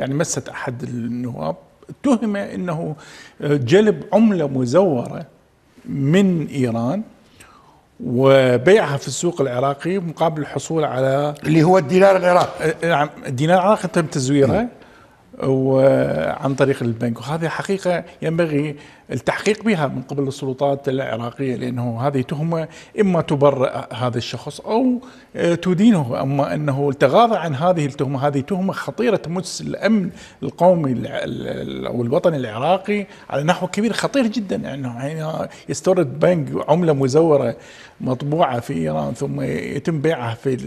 يعني مست احد النواب اتهم انه جلب عمله مزوره من ايران وبيعها في السوق العراقي مقابل الحصول على اللي هو الدينار العراقي نعم الدينار العراقي تم تزويره وعن طريق البنك وهذه حقيقة ينبغي التحقيق بها من قبل السلطات العراقية لأنه هذه تهمة إما تبرئ هذا الشخص أو تدينه أما أنه تغاضى عن هذه التهمة هذه تهمة خطيرة تمس الأمن القومي أو الوطني العراقي على نحو كبير خطير جدا أنه يعني يستورد بنك عملة مزورة مطبوعة في إيران ثم يتم بيعها في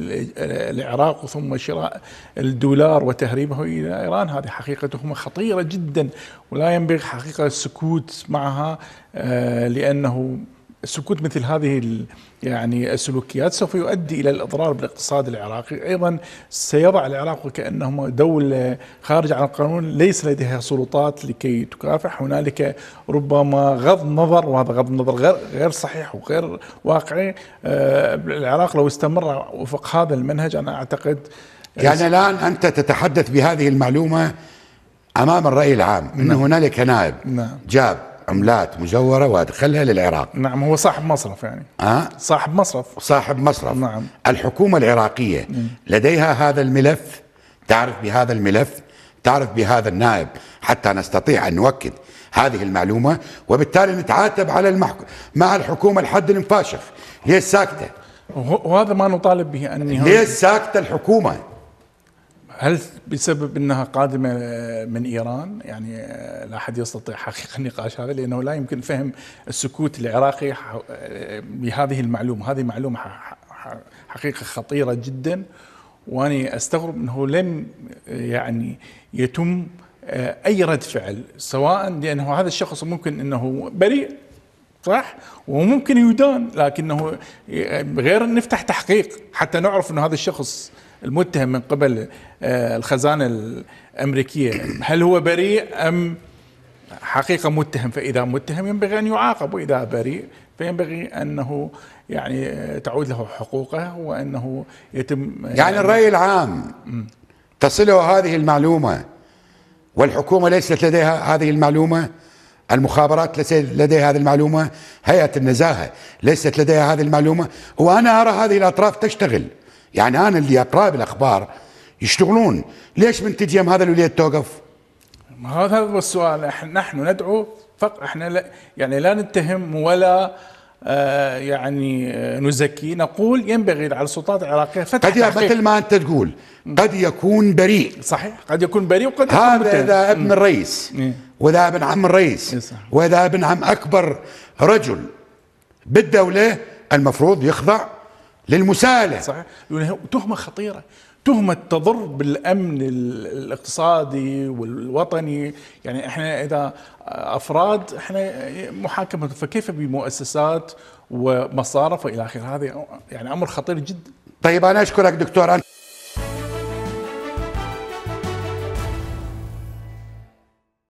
العراق ثم شراء الدولار وتهريبه إلى إيران هذه حقيقتهما خطيرة جدا ولا ينبغي حقيقة السكوت معها آه، لأنه السكوت مثل هذه يعني السلوكيات سوف يؤدي الى الاضرار بالاقتصاد العراقي، ايضا سيضع العراق وكانه دوله خارج عن القانون ليس لديها سلطات لكي تكافح، هنالك ربما غض نظر وهذا غض نظر غير غير صحيح وغير واقعي، آه، العراق لو استمر وفق هذا المنهج انا اعتقد يعني الان انت تتحدث بهذه المعلومه امام الراي العام ان نعم. هنالك نائب نعم. جاب عملات مزوره وادخلها للعراق نعم هو صاحب مصرف يعني أه؟ صاحب مصرف صاحب مصرف نعم الحكومه العراقيه نعم. لديها هذا الملف تعرف بهذا الملف تعرف بهذا النائب حتى نستطيع ان نؤكد هذه المعلومه وبالتالي نتعاتب على المحك... مع الحكومه الحد المفاشخ ليش ساكته؟ وهذا ما نطالب به ان ليش ساكته الحكومه؟ هل بسبب انها قادمه من ايران يعني آه، لا احد يستطيع حقيقه النقاش هذا لانه لا يمكن فهم السكوت العراقي آه، بهذه المعلومه، هذه معلومه حقيقه خطيره جدا واني استغرب انه لم آه، يعني يتم اي رد فعل سواء لانه هذا الشخص ممكن انه بريء صح وممكن يدان لكنه غير نفتح تحقيق حتى نعرف انه هذا الشخص المتهم من قبل آه، الخزانة الأمريكية هل هو بريء أم حقيقة متهم فإذا متهم ينبغي أن يعاقب وإذا بريء فينبغي أنه يعني آه، تعود له حقوقه وأنه يتم آه، يعني, الرأي يعني العام تصله هذه المعلومة والحكومة ليست لديها هذه المعلومة المخابرات ليست لديها هذه المعلومة هيئة النزاهة ليست لديها هذه المعلومة وأنا أرى هذه الأطراف تشتغل يعني انا اللي اقرا بالاخبار يشتغلون ليش من تجيهم هذا الوليد توقف؟ ما هذا هو السؤال احنا نحن ندعو فقط احنا لا يعني لا نتهم ولا آه يعني آه، نزكي نقول ينبغي على السلطات العراقيه فتح قد مثل ما انت تقول قد يكون بريء صحيح قد يكون بريء وقد يكون هذا اذا ابن الرئيس إيه. واذا ابن عم الرئيس إيه واذا ابن عم اكبر رجل بالدوله المفروض يخضع للمساله صحيح تهمة خطيرة تهمة تضر بالأمن الاقتصادي والوطني يعني احنا إذا أفراد احنا محاكمة فكيف بمؤسسات ومصارف وإلى آخره هذا يعني أمر خطير جدا طيب أنا أشكرك دكتور أنا